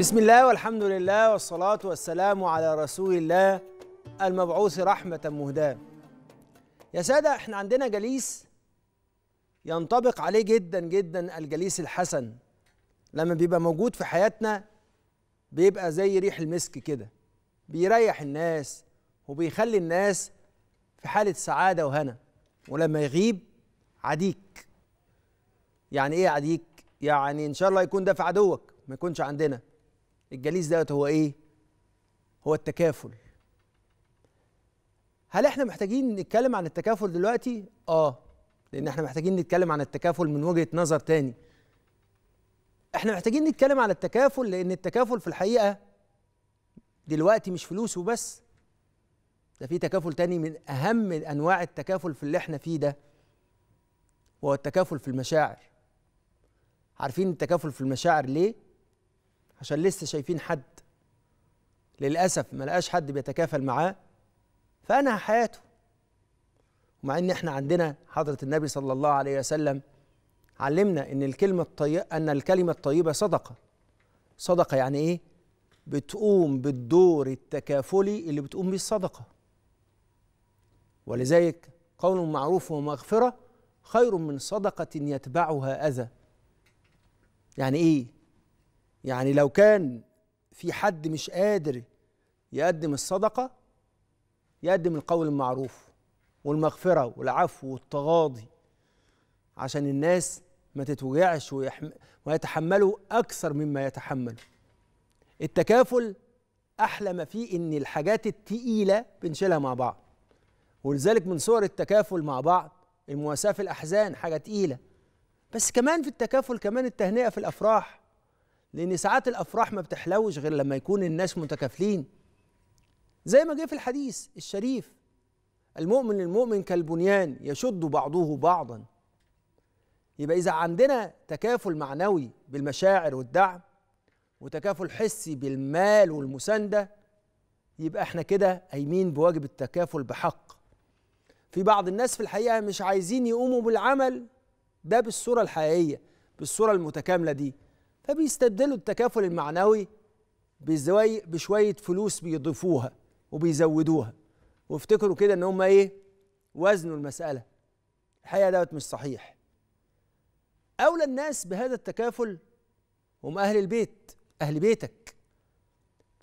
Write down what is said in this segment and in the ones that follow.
بسم الله والحمد لله والصلاة والسلام على رسول الله المبعوث رحمة مهداة يا سادة احنا عندنا جليس ينطبق عليه جدا جدا الجليس الحسن لما بيبقى موجود في حياتنا بيبقى زي ريح المسك كده بيريح الناس وبيخلي الناس في حالة سعادة وهنا ولما يغيب عديك يعني ايه عديك؟ يعني ان شاء الله يكون ده في عدوك ما يكونش عندنا الجليس دوت هو ايه هو التكافل هل احنا محتاجين نتكلم عن التكافل دلوقتي اه لان احنا محتاجين نتكلم عن التكافل من وجهه نظر تاني احنا محتاجين نتكلم عن التكافل لان التكافل في الحقيقه دلوقتي مش فلوس وبس ده في تكافل تاني من اهم انواع التكافل في اللي احنا فيه ده وهو التكافل في المشاعر عارفين التكافل في المشاعر ليه عشان لسه شايفين حد للأسف ما لقاش حد بيتكافل معاه فأنهى حياته ومع إن إحنا عندنا حضرة النبي صلى الله عليه وسلم علمنا إن الكلمة الطيبة أن الكلمة الطيبة صدقة صدقة يعني إيه؟ بتقوم بالدور التكافلي اللي بتقوم بيه الصدقة ولذلك قول معروف ومغفرة خير من صدقة يتبعها أذى يعني إيه؟ يعني لو كان في حد مش قادر يقدم الصدقة يقدم القول المعروف والمغفرة والعفو والتغاضي عشان الناس ما تتوجعش ويتحملوا أكثر مما يتحملوا التكافل أحلى ما فيه إن الحاجات التقيلة بنشيلها مع بعض ولذلك من صور التكافل مع بعض المواساة في الأحزان حاجة تقيلة بس كمان في التكافل كمان التهنئة في الأفراح لان ساعات الافراح ما بتحلوش غير لما يكون الناس متكافلين زي ما جه في الحديث الشريف المؤمن المؤمن كالبنيان يشد بعضه بعضا يبقى اذا عندنا تكافل معنوي بالمشاعر والدعم وتكافل حسي بالمال والمسانده يبقى احنا كده قايمين بواجب التكافل بحق في بعض الناس في الحقيقه مش عايزين يقوموا بالعمل ده بالصوره الحقيقيه بالصوره المتكامله دي فبيستبدلوا التكافل المعنوي بزوي بشويه فلوس بيضيفوها وبيزودوها وافتكروا كده ان هم ايه وزنوا المساله الحقيقه دوت مش صحيح اولى الناس بهذا التكافل هم اهل البيت اهل بيتك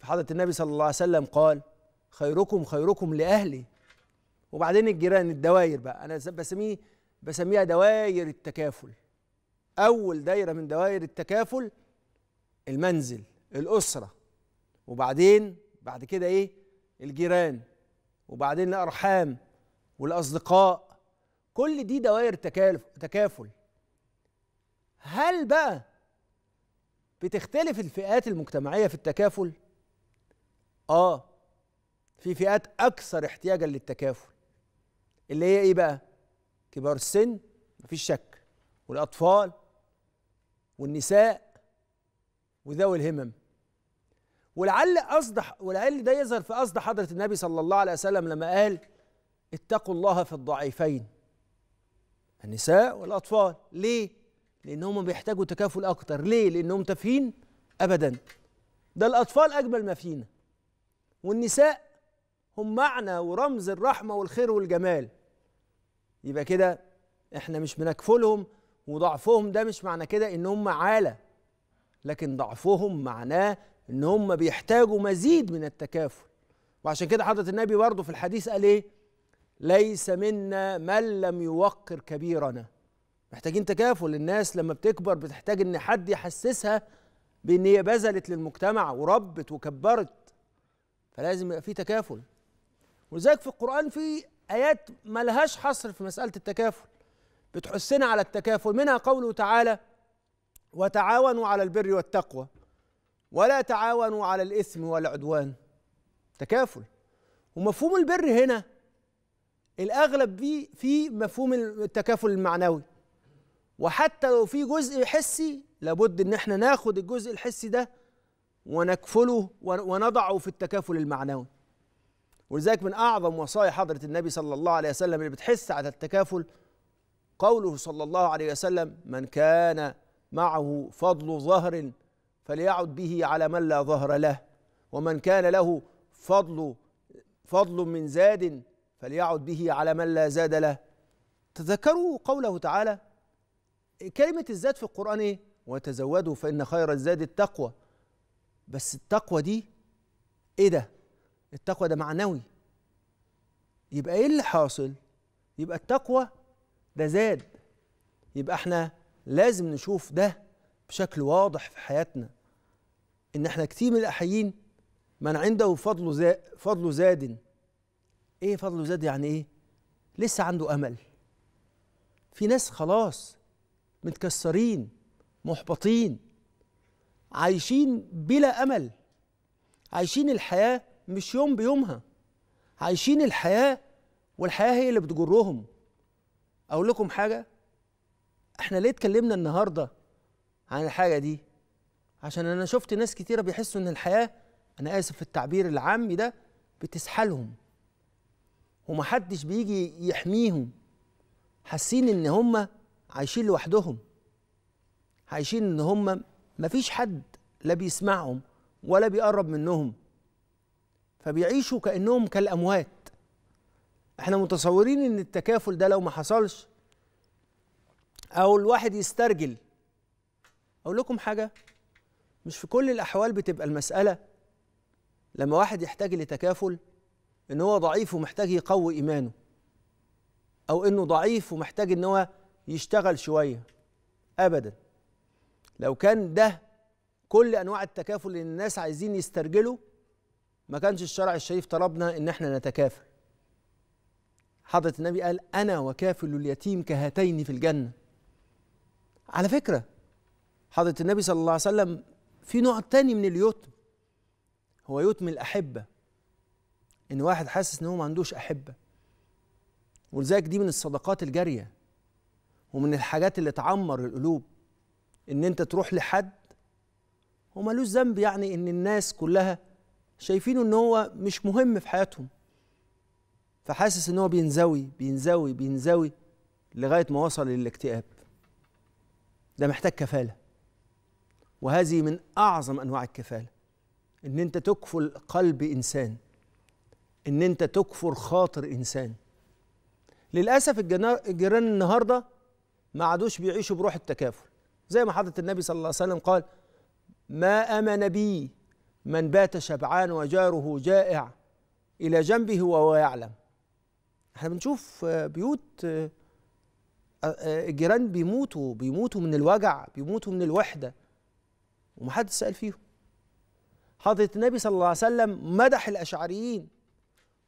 فحضره النبي صلى الله عليه وسلم قال خيركم خيركم لاهلي وبعدين الجيران الدواير بقى انا بسميه بسميها دواير التكافل أول دايرة من دوائر التكافل المنزل الأسرة وبعدين بعد كده إيه الجيران وبعدين الأرحام والأصدقاء كل دي دوائر تكافل هل بقى بتختلف الفئات المجتمعية في التكافل؟ آه في فئات أكثر احتياجا للتكافل اللي هي إيه بقى؟ كبار السن مفيش شك والأطفال والنساء وذوي الهمم ولعل أصدح ولعل ده يظهر في قصد حضرة النبي صلى الله عليه وسلم لما قال اتقوا الله في الضعيفين النساء والأطفال ليه؟ لأنهم بيحتاجوا تكافل أكتر ليه؟ لأنهم تافهين أبدا ده الأطفال أجمل ما فينا والنساء هم معنى ورمز الرحمة والخير والجمال يبقى كده احنا مش بنكفلهم وضعفهم ده مش معنى كده ان هم عاله لكن ضعفهم معناه ان هم بيحتاجوا مزيد من التكافل وعشان كده حضره النبي برضه في الحديث قال ايه ليس منا من لم يوقر كبيرنا محتاجين تكافل الناس لما بتكبر بتحتاج ان حد يحسسها بان هي بذلت للمجتمع وربت وكبرت فلازم يبقى في تكافل ولذلك في القران في ايات ملهاش حصر في مساله التكافل بتحثنا على التكافل منها قوله تعالى وتعاونوا على البر والتقوى ولا تعاونوا على الإثم والعدوان تكافل ومفهوم البر هنا الأغلب فيه في مفهوم التكافل المعنوي وحتى لو في جزء حسي لابد إن احنا ناخد الجزء الحسي ده ونكفله ونضعه في التكافل المعنوي ولذلك من أعظم وصايا حضرة النبي صلى الله عليه وسلم اللي بتحس على التكافل قوله صلى الله عليه وسلم من كان معه فضل ظهر فليعد به على من لا ظهر له ومن كان له فضل فضل من زاد فليعد به على من لا زاد له تذكروا قوله تعالى كلمة الزاد في القرآن ايه؟ وتزودوا فإن خير الزاد التقوى بس التقوى دي ايه ده؟ التقوى ده معنوي يبقى ايه اللي حاصل؟ يبقى التقوى ده زاد يبقى احنا لازم نشوف ده بشكل واضح في حياتنا ان احنا كتير من الاحيين من عنده فضل زاد فضل زاد ايه فضل زاد يعني ايه لسه عنده امل في ناس خلاص متكسرين محبطين عايشين بلا امل عايشين الحياه مش يوم بيومها عايشين الحياه والحياه هي اللي بتجرهم اقول لكم حاجه احنا ليه اتكلمنا النهارده عن الحاجه دي عشان انا شفت ناس كتيره بيحسوا ان الحياه انا اسف في التعبير العامي ده بتسحلهم ومحدش بيجي يحميهم حاسين ان هم عايشين لوحدهم عايشين ان هم مفيش حد لا بيسمعهم ولا بيقرب منهم فبيعيشوا كانهم كالاموات احنا متصورين ان التكافل ده لو ما حصلش او الواحد يسترجل اقول لكم حاجه مش في كل الاحوال بتبقى المساله لما واحد يحتاج لتكافل ان هو ضعيف ومحتاج يقوي ايمانه او انه ضعيف ومحتاج ان هو يشتغل شويه ابدا لو كان ده كل انواع التكافل اللي الناس عايزين يسترجلوا ما كانش الشرع الشريف طلبنا ان احنا نتكافل حضرة النبي قال أنا وكافل اليتيم كهاتين في الجنة على فكرة حضرة النبي صلى الله عليه وسلم في نوع تاني من اليتم هو يتم الأحبة إن واحد حاسس إن هو ما عندوش أحبة ولذلك دي من الصدقات الجارية ومن الحاجات اللي تعمر القلوب إن أنت تروح لحد ومالوش ذنب يعني إن الناس كلها شايفينه إن هو مش مهم في حياتهم فحاسس ان هو بينزوي بينزوي بينزوي لغايه ما وصل للاكتئاب ده محتاج كفاله وهذه من اعظم انواع الكفاله ان انت تكفل قلب انسان ان انت تكفر خاطر انسان للاسف الجيران النهارده ما عادوش بيعيشوا بروح التكافل زي ما حضره النبي صلى الله عليه وسلم قال ما امن بي من بات شبعان وجاره جائع الى جنبه وهو يعلم احنا بنشوف آه، بيوت آه، آه، الجيران بيموتوا بيموتوا من الوجع بيموتوا من الوحدة ومحدش سأل فيهم حضرة النبي صلى الله عليه وسلم مدح الأشعريين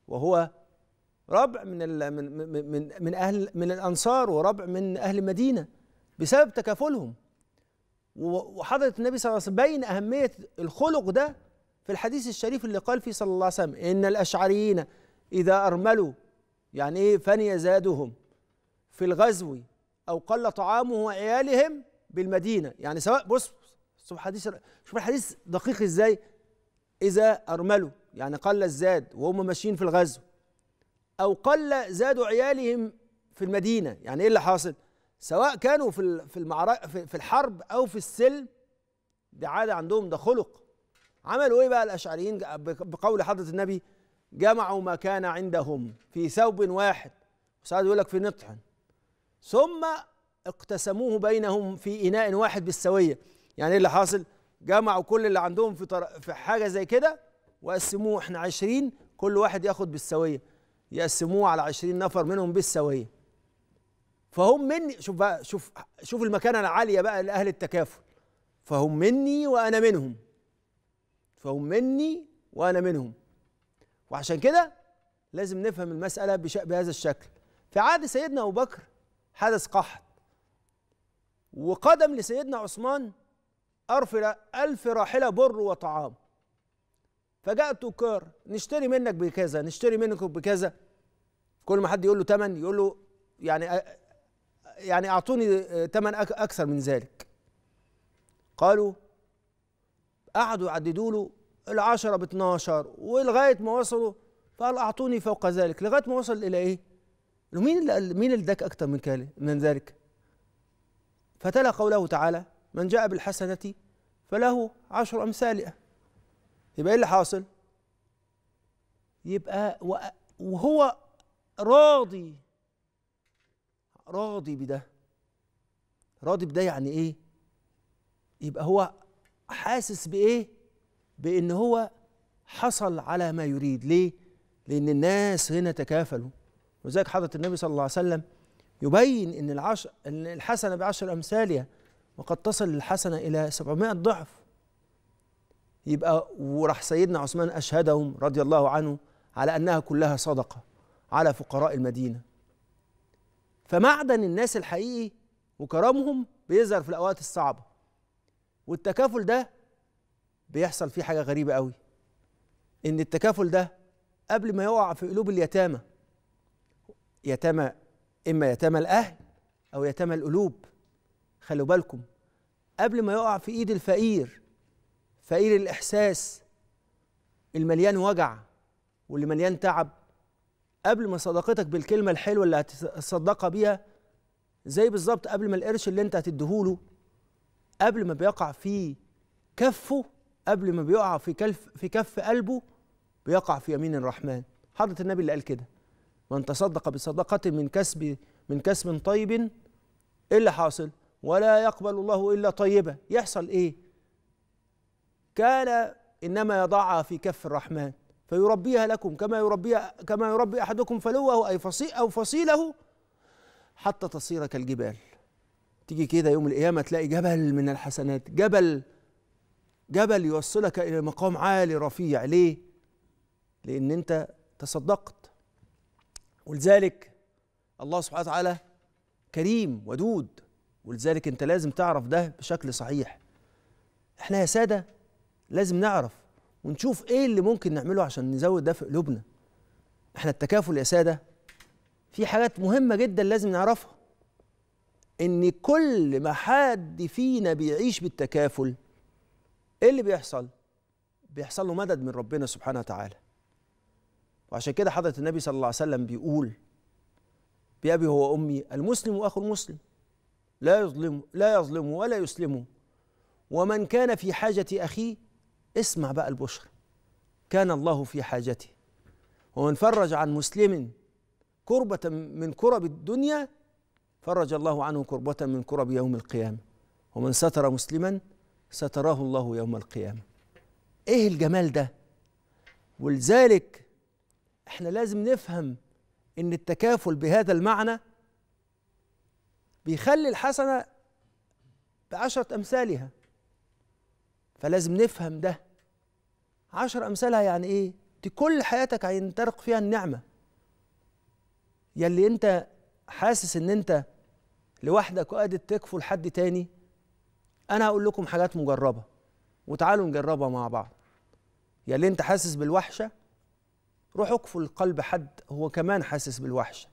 وهو ربع من من من من اهل من الانصار وربع من اهل المدينه بسبب تكافلهم وحضره النبي صلى الله عليه وسلم بين اهميه الخلق ده في الحديث الشريف اللي قال فيه صلى الله عليه وسلم ان الاشعريين اذا ارملوا يعني ايه فني زادهم في الغزو او قل طعامه وعيالهم بالمدينه يعني سواء بص شوف الحديث شوف الحديث دقيق ازاي اذا ارملوا يعني قل الزاد وهم ماشيين في الغزو او قل زاد عيالهم في المدينه يعني ايه اللي حاصل سواء كانوا في في المعركه في الحرب او في السلم دي عاده عندهم ده خلق عملوا ايه بقى الاشعريين بقول حضره النبي جمعوا ما كان عندهم في ثوب واحد ساعات يقول لك في نطح ثم اقتسموه بينهم في اناء واحد بالسويه يعني ايه اللي حاصل جمعوا كل اللي عندهم في طر... في حاجه زي كده وقسموه احنا عشرين كل واحد ياخد بالسويه يقسموه على عشرين نفر منهم بالسويه فهم مني شوف بقى شوف شوف المكانه العاليه بقى لاهل التكافل فهم مني وانا منهم فهم مني وانا منهم وعشان كده لازم نفهم المسألة بهذا الشكل في عهد سيدنا أبو بكر حدث قحط وقدم لسيدنا عثمان ألف راحلة بر وطعام فجاء التجار نشتري منك بكذا نشتري منك بكذا كل ما حد يقول له تمن يقول له يعني يعني اعطوني تمن اكثر من ذلك قالوا قعدوا يعددوا له العشرة ب 12 ولغاية ما وصلوا فقال أعطوني فوق ذلك لغاية ما وصل إلى إيه؟ مين اللي قال مين اللي اداك أكتر من كده من ذلك؟ فتلا قوله تعالى من جاء بالحسنة فله عشر أمثالها يبقى إيه اللي حاصل؟ يبقى وهو راضي راضي بده راضي بده يعني إيه؟ يبقى هو حاسس بإيه؟ بان هو حصل على ما يريد ليه لان الناس هنا تكافلوا ولذلك حضره النبي صلى الله عليه وسلم يبين ان العشر الحسنه بعشر امثالها وقد تصل الحسنه الى 700 ضعف يبقى وراح سيدنا عثمان اشهدهم رضي الله عنه على انها كلها صدقه على فقراء المدينه فمعدن الناس الحقيقي وكرمهم بيظهر في الاوقات الصعبه والتكافل ده بيحصل فيه حاجه غريبه قوي ان التكافل ده قبل ما يقع في قلوب اليتامى يتامى اما يتامى الاهل او يتامى القلوب خلوا بالكم قبل ما يقع في ايد الفقير فقير الاحساس المليان وجع واللي مليان تعب قبل ما صداقتك بالكلمه الحلوه اللي هتصدقها بيها زي بالظبط قبل ما القرش اللي انت هتديهوله قبل ما بيقع فيه كفه قبل ما بيقع في كف في كف قلبه بيقع في يمين الرحمن حضرة النبي اللي قال كده من تصدق بصدقة من كسب من كسب طيب ايه اللي حاصل ولا يقبل الله إلا طيبة يحصل إيه كان إنما يضعها في كف الرحمن فيربيها لكم كما يربيها كما يربي أحدكم فلوه أي فصيل أو فصيله حتى تصير كالجبال تيجي كده يوم القيامة تلاقي جبل من الحسنات جبل جبل يوصلك إلى مقام عالي رفيع ليه؟ لأن أنت تصدقت ولذلك الله سبحانه وتعالى كريم ودود ولذلك أنت لازم تعرف ده بشكل صحيح احنا يا سادة لازم نعرف ونشوف ايه اللي ممكن نعمله عشان نزود ده في قلوبنا احنا التكافل يا ساده في حاجات مهمه جدا لازم نعرفها ان كل ما حد فينا بيعيش بالتكافل ايه اللي بيحصل بيحصل له مدد من ربنا سبحانه وتعالى وعشان كده حضره النبي صلى الله عليه وسلم بيقول بأبي هو أمي المسلم أخو المسلم لا يظلم لا يظلمه ولا يسلمه ومن كان في حاجة أخيه اسمع بقى البشر كان الله في حاجته ومن فرج عن مسلم كربة من كرب الدنيا فرج الله عنه كربة من كرب يوم القيامة ومن ستر مسلما ستراه الله يوم القيامة إيه الجمال ده ولذلك إحنا لازم نفهم إن التكافل بهذا المعنى بيخلي الحسنة بعشرة أمثالها فلازم نفهم ده عشر أمثالها يعني إيه؟ دي كل حياتك هينطلق فيها النعمة يلي أنت حاسس إن أنت لوحدك وقادر تكفل حد تاني انا هقول لكم حاجات مجربه وتعالوا نجربها مع بعض يا اللي انت حاسس بالوحشه روح اقفل قلب حد هو كمان حاسس بالوحشه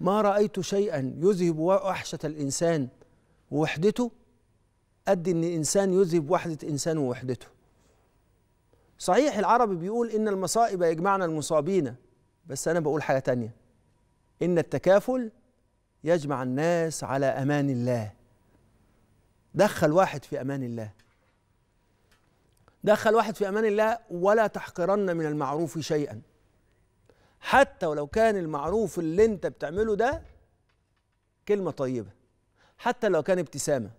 ما رايت شيئا يذهب وحشه الانسان ووحدته قد ان انسان يذهب وحده انسان ووحدته صحيح العربي بيقول ان المصائب يجمعنا المصابين بس انا بقول حاجه تانية ان التكافل يجمع الناس على امان الله دخل واحد في امان الله دخل واحد في امان الله ولا تحقرن من المعروف شيئا حتى ولو كان المعروف اللي انت بتعمله ده كلمه طيبه حتى لو كان ابتسامه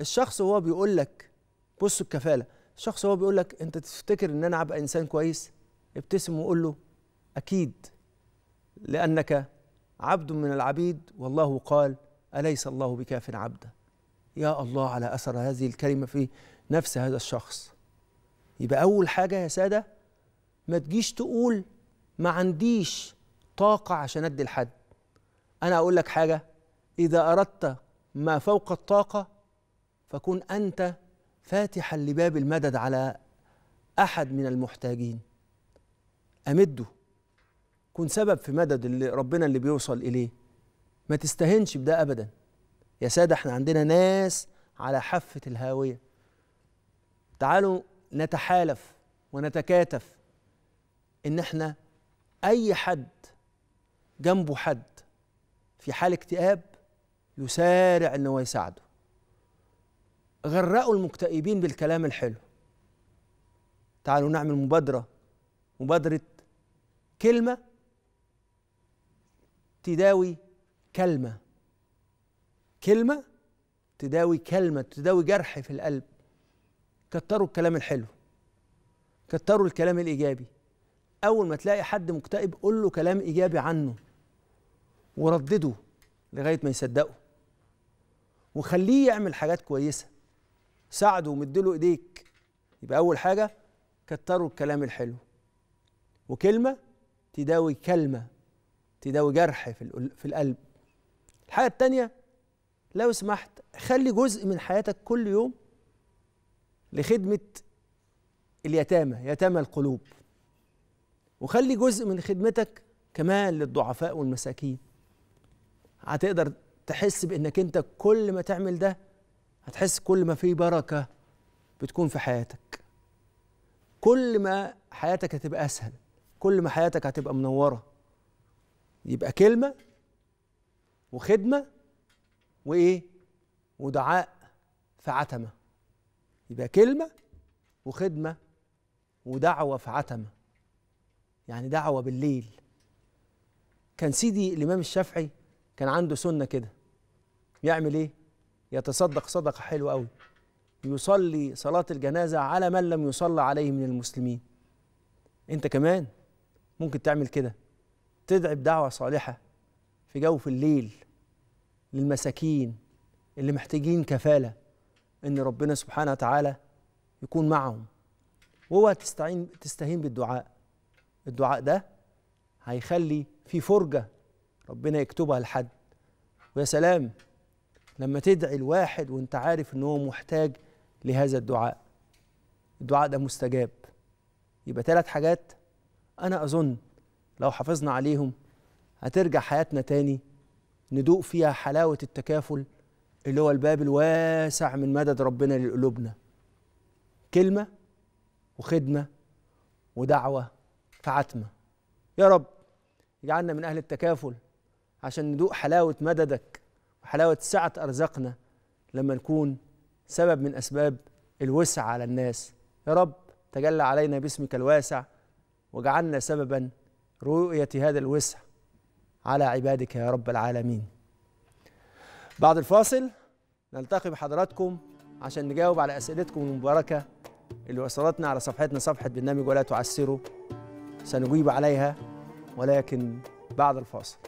الشخص هو بيقول لك بص الكفاله الشخص هو بيقول لك انت تفتكر ان انا ابقى انسان كويس ابتسم وقول له اكيد لانك عبد من العبيد والله قال اليس الله بكاف عبده يا الله على أثر هذه الكلمة في نفس هذا الشخص يبقى أول حاجة يا سادة ما تجيش تقول ما عنديش طاقة عشان أدي لحد أنا أقول لك حاجة إذا أردت ما فوق الطاقة فكن أنت فاتحا لباب المدد على أحد من المحتاجين أمده كن سبب في مدد اللي ربنا اللي بيوصل إليه ما تستهنش بده أبدا يا ساده احنا عندنا ناس على حافه الهاويه تعالوا نتحالف ونتكاتف ان احنا اي حد جنبه حد في حال اكتئاب يسارع ان هو يساعده غرقوا المكتئبين بالكلام الحلو تعالوا نعمل مبادره مبادره كلمه تداوي كلمه كلمة تداوي كلمة تداوي جرح في القلب كتروا الكلام الحلو كتروا الكلام الإيجابي أول ما تلاقي حد مكتئب قول له كلام إيجابي عنه وردده لغاية ما يصدقه وخليه يعمل حاجات كويسة ساعده ومديله إيديك يبقى أول حاجة كتروا الكلام الحلو وكلمة تداوي كلمة تداوي جرح في القلب الحاجة التانية لو سمحت خلي جزء من حياتك كل يوم لخدمة اليتامى يتامى القلوب وخلي جزء من خدمتك كمان للضعفاء والمساكين هتقدر تحس بانك انت كل ما تعمل ده هتحس كل ما في بركة بتكون في حياتك كل ما حياتك هتبقى أسهل كل ما حياتك هتبقى منورة يبقى كلمة وخدمة وايه ودعاء في عتمه يبقى كلمه وخدمه ودعوه في عتمه يعني دعوه بالليل كان سيدي الامام الشافعي كان عنده سنه كده يعمل ايه يتصدق صدقه حلوه قوي يصلي صلاه الجنازه على من لم يصلى عليه من المسلمين انت كمان ممكن تعمل كده تدعي بدعوه صالحه في جوف الليل للمساكين اللي محتاجين كفالة إن ربنا سبحانه وتعالى يكون معهم وهو تستعين تستهين بالدعاء الدعاء ده هيخلي في فرجة ربنا يكتبها لحد ويا سلام لما تدعي الواحد وانت عارف ان هو محتاج لهذا الدعاء الدعاء ده مستجاب يبقى ثلاث حاجات انا اظن لو حافظنا عليهم هترجع حياتنا تاني ندوق فيها حلاوة التكافل اللي هو الباب الواسع من مدد ربنا لقلوبنا كلمة وخدمة ودعوة فعتمة يا رب اجعلنا من أهل التكافل عشان ندوق حلاوة مددك وحلاوة سعة أرزاقنا لما نكون سبب من أسباب الوسع على الناس يا رب تجلى علينا باسمك الواسع وجعلنا سببا رؤية هذا الوسع على عبادك يا رب العالمين بعد الفاصل نلتقي بحضراتكم عشان نجاوب على أسئلتكم المباركة اللي وصلتنا على صفحتنا صفحة برنامج ولا تعسروا سنجيب عليها ولكن بعد الفاصل